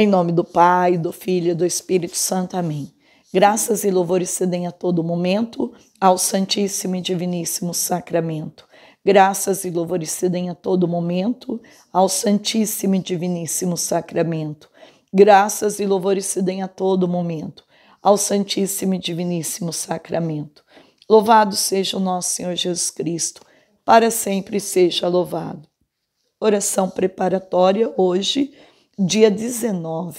Em nome do Pai, do Filho e do Espírito Santo. Amém. Graças e louvores se deem a todo momento ao Santíssimo e Diviníssimo Sacramento. Graças e louvores se deem a todo momento ao Santíssimo e Diviníssimo Sacramento. Graças e louvores se deem a todo momento ao Santíssimo e Diviníssimo Sacramento. Louvado seja o nosso Senhor Jesus Cristo, para sempre seja louvado. Oração preparatória hoje dia 19.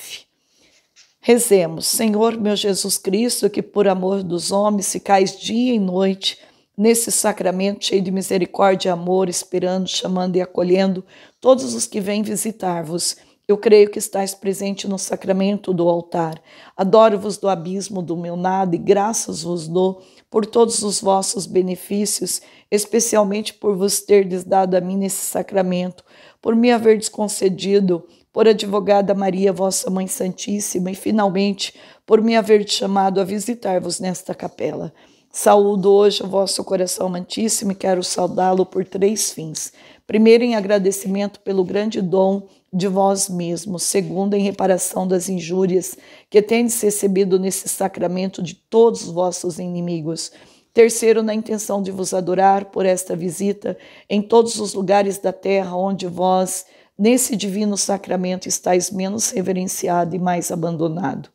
Rezemos, Senhor meu Jesus Cristo, que por amor dos homens ficais dia e noite nesse sacramento cheio de misericórdia e amor, esperando, chamando e acolhendo todos os que vêm visitar-vos. Eu creio que estáis presente no sacramento do altar. Adoro-vos do abismo do meu nada e graças vos dou por todos os vossos benefícios, especialmente por vos terdes dado a mim nesse sacramento, por me haverdes concedido por advogada Maria, vossa Mãe Santíssima, e finalmente por me haver chamado a visitar-vos nesta capela. Saúdo hoje o vosso coração amantíssimo e quero saudá-lo por três fins. Primeiro, em agradecimento pelo grande dom de vós mesmos. Segundo, em reparação das injúrias que tendes recebido nesse sacramento de todos os vossos inimigos. Terceiro, na intenção de vos adorar por esta visita em todos os lugares da terra onde vós Nesse divino sacramento estáis menos reverenciado e mais abandonado.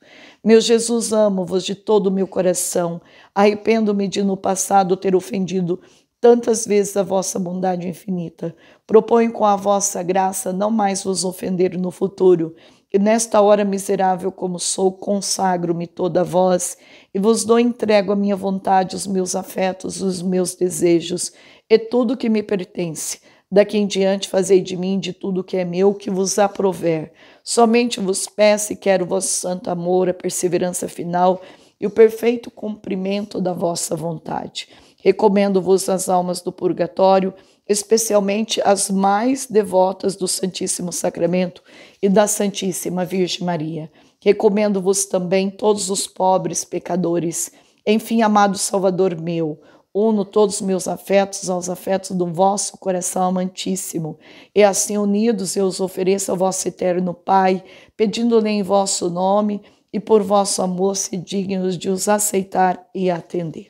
Meu Jesus, amo-vos de todo o meu coração. Arrependo-me de no passado ter ofendido tantas vezes a vossa bondade infinita. Proponho com a vossa graça não mais vos ofender no futuro. E nesta hora miserável como sou, consagro-me toda a vós e vos dou entrego a minha vontade, os meus afetos, os meus desejos e tudo que me pertence Daqui em diante fazei de mim de tudo que é meu que vos aprover. Somente vos peço e quero o vosso santo amor, a perseverança final e o perfeito cumprimento da vossa vontade. Recomendo-vos as almas do purgatório, especialmente as mais devotas do Santíssimo Sacramento e da Santíssima Virgem Maria. Recomendo-vos também todos os pobres pecadores. Enfim, amado Salvador meu, Uno todos os meus afetos aos afetos do vosso coração amantíssimo. E assim, unidos, eu os ofereço ao vosso eterno Pai, pedindo-lhe em vosso nome e por vosso amor, se dignos de os aceitar e atender.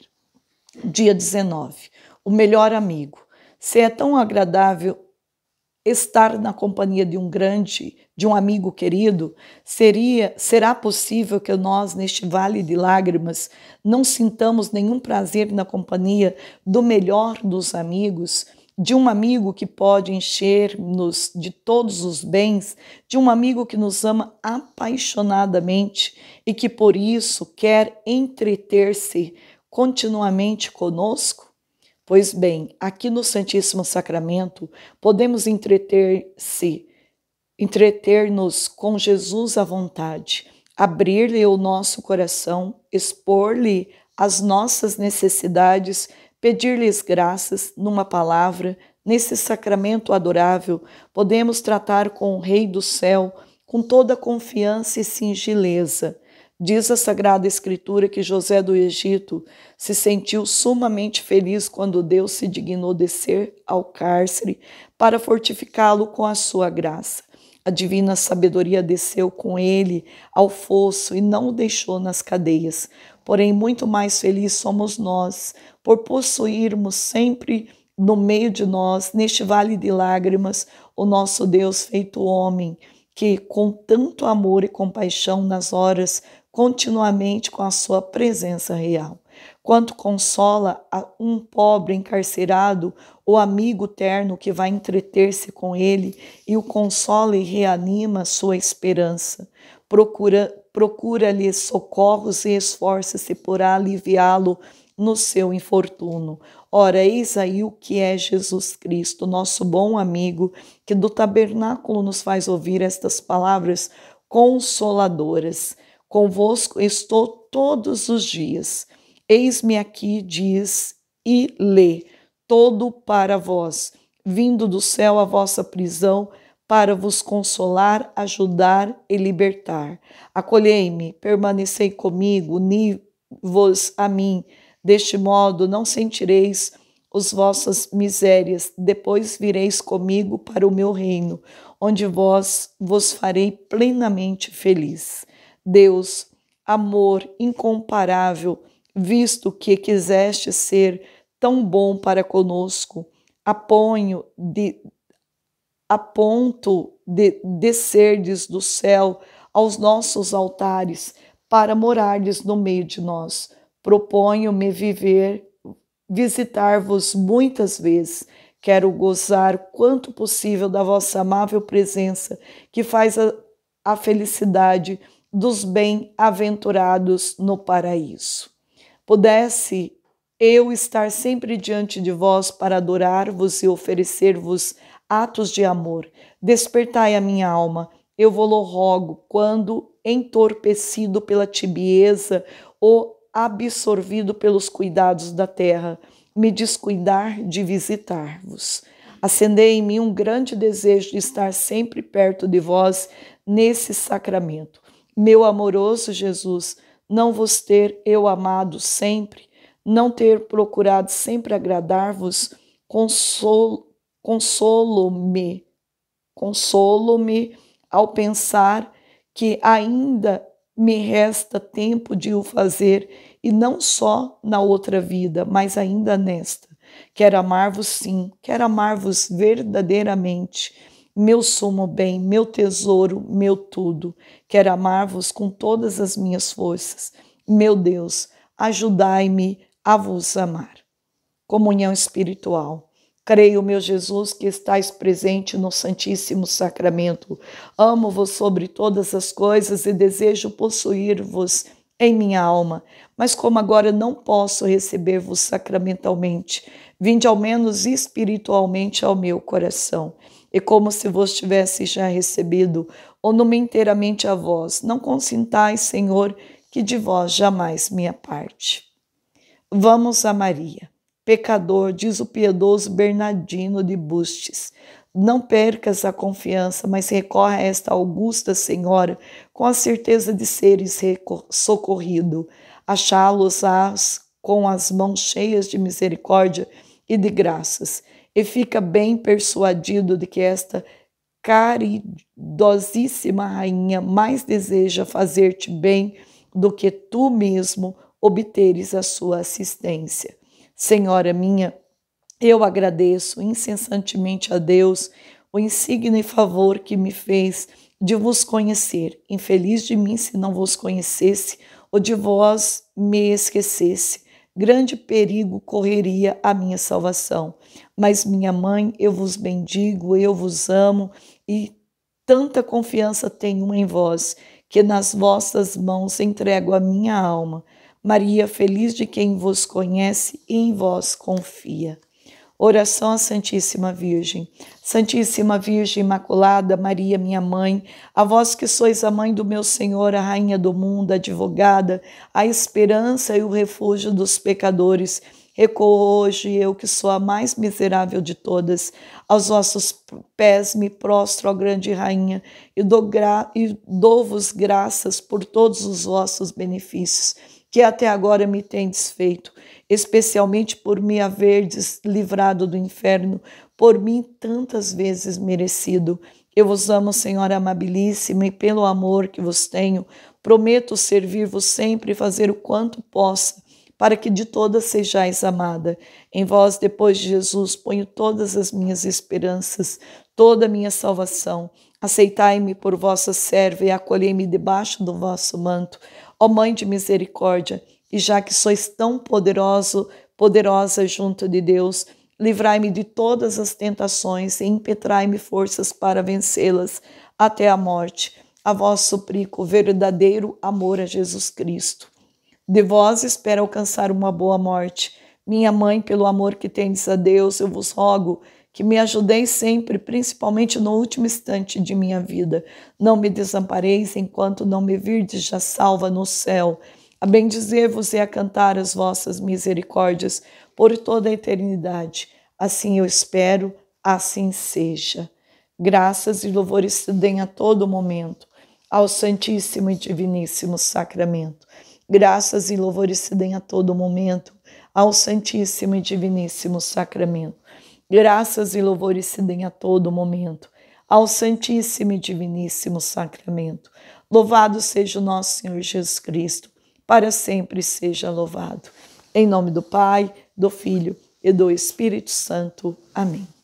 Dia 19. O melhor amigo. Se é tão agradável estar na companhia de um grande de um amigo querido, seria será possível que nós neste vale de lágrimas não sintamos nenhum prazer na companhia do melhor dos amigos, de um amigo que pode encher-nos de todos os bens, de um amigo que nos ama apaixonadamente e que por isso quer entreter-se continuamente conosco? Pois bem, aqui no Santíssimo Sacramento podemos entreter-se entreter-nos com Jesus à vontade, abrir-lhe o nosso coração, expor-lhe as nossas necessidades, pedir-lhes graças numa palavra, nesse sacramento adorável, podemos tratar com o Rei do céu com toda confiança e singeleza. Diz a Sagrada Escritura que José do Egito se sentiu sumamente feliz quando Deus se dignou descer ao cárcere para fortificá-lo com a sua graça. A divina sabedoria desceu com ele ao fosso e não o deixou nas cadeias. Porém, muito mais felizes somos nós por possuirmos sempre no meio de nós, neste vale de lágrimas, o nosso Deus feito homem, que com tanto amor e compaixão nas horas, continuamente com a sua presença real quanto consola um pobre encarcerado o amigo terno que vai entreter-se com ele e o consola e reanima sua esperança. Procura procura-lhe socorros e esforça-se por aliviá-lo no seu infortuno. Ora, eis aí o que é Jesus Cristo, nosso bom amigo, que do tabernáculo nos faz ouvir estas palavras consoladoras. Convosco estou todos os dias Eis-me aqui, diz, e lê, todo para vós, vindo do céu a vossa prisão, para vos consolar, ajudar e libertar. Acolhei-me, permanecei comigo, uni-vos a mim. Deste modo não sentireis os vossas misérias. Depois vireis comigo para o meu reino, onde vós vos farei plenamente feliz. Deus, amor incomparável, visto que quiseste ser tão bom para conosco, a de a ponto de descerdes do céu aos nossos altares para morardes no meio de nós. Proponho-me viver, visitar-vos muitas vezes. Quero gozar quanto possível da vossa amável presença, que faz a, a felicidade dos bem-aventurados no paraíso pudesse eu estar sempre diante de vós para adorar-vos e oferecer-vos atos de amor. Despertai a minha alma, eu vou lo rogo, quando entorpecido pela tibieza ou absorvido pelos cuidados da terra, me descuidar de visitar-vos. Acendei em mim um grande desejo de estar sempre perto de vós nesse sacramento. Meu amoroso Jesus, não vos ter eu amado sempre, não ter procurado sempre agradar-vos, consolo-me, consolo-me ao pensar que ainda me resta tempo de o fazer, e não só na outra vida, mas ainda nesta. Quero amar-vos sim, quero amar-vos verdadeiramente meu sumo bem, meu tesouro, meu tudo. Quero amar-vos com todas as minhas forças. Meu Deus, ajudai-me a vos amar. Comunhão espiritual. Creio, meu Jesus, que estais presente no Santíssimo Sacramento. Amo-vos sobre todas as coisas e desejo possuir-vos em minha alma, mas como agora não posso receber-vos sacramentalmente, vinde ao menos espiritualmente ao meu coração e é como se vos tivesse já recebido, ou nome inteiramente a vós. Não consintais, Senhor, que de vós jamais minha parte. Vamos a Maria. Pecador, diz o piedoso Bernardino de Bustes, não percas a confiança, mas recorre a esta augusta Senhora com a certeza de seres socorrido. Achá-los com as mãos cheias de misericórdia e de graças e fica bem persuadido de que esta caridosíssima rainha mais deseja fazer-te bem do que tu mesmo obteres a sua assistência. Senhora minha, eu agradeço incessantemente a Deus o insigne favor que me fez de vos conhecer. Infeliz de mim se não vos conhecesse ou de vós me esquecesse grande perigo correria a minha salvação. Mas minha mãe, eu vos bendigo, eu vos amo e tanta confiança tenho em vós, que nas vossas mãos entrego a minha alma. Maria, feliz de quem vos conhece e em vós confia. Oração à Santíssima Virgem. Santíssima Virgem Imaculada, Maria, minha mãe, a vós que sois a mãe do meu Senhor, a rainha do mundo, a advogada, a esperança e o refúgio dos pecadores, recorro hoje, eu que sou a mais miserável de todas. Aos vossos pés me prostro, ó grande rainha, e dou-vos gra dou graças por todos os vossos benefícios que até agora me tendes feito especialmente por me haverdes livrado do inferno, por mim tantas vezes merecido. Eu vos amo, Senhora amabilíssima, e pelo amor que vos tenho, prometo servir-vos sempre e fazer o quanto possa, para que de todas sejais amada. Em vós, depois de Jesus, ponho todas as minhas esperanças, toda a minha salvação. Aceitai-me por vossa serva e acolhei-me debaixo do vosso manto. Ó Mãe de misericórdia, e já que sois tão poderoso, poderosa junto de Deus, livrai-me de todas as tentações e impetrai-me forças para vencê-las até a morte. A vós suplico verdadeiro amor a Jesus Cristo. De vós espero alcançar uma boa morte. Minha mãe, pelo amor que tendes a Deus, eu vos rogo que me ajudeis sempre, principalmente no último instante de minha vida. Não me desampareis enquanto não me virdes já salva no céu. A bendizer vos e a cantar as vossas misericórdias por toda a eternidade. Assim eu espero, assim seja. Graças e louvores se deem a todo momento ao Santíssimo e Diviníssimo Sacramento. Graças e louvores se deem a todo momento ao Santíssimo e Diviníssimo Sacramento. Graças e louvores se deem a todo momento ao Santíssimo e Diviníssimo Sacramento. Louvado seja o nosso Senhor Jesus Cristo para sempre seja louvado. Em nome do Pai, do Filho e do Espírito Santo. Amém.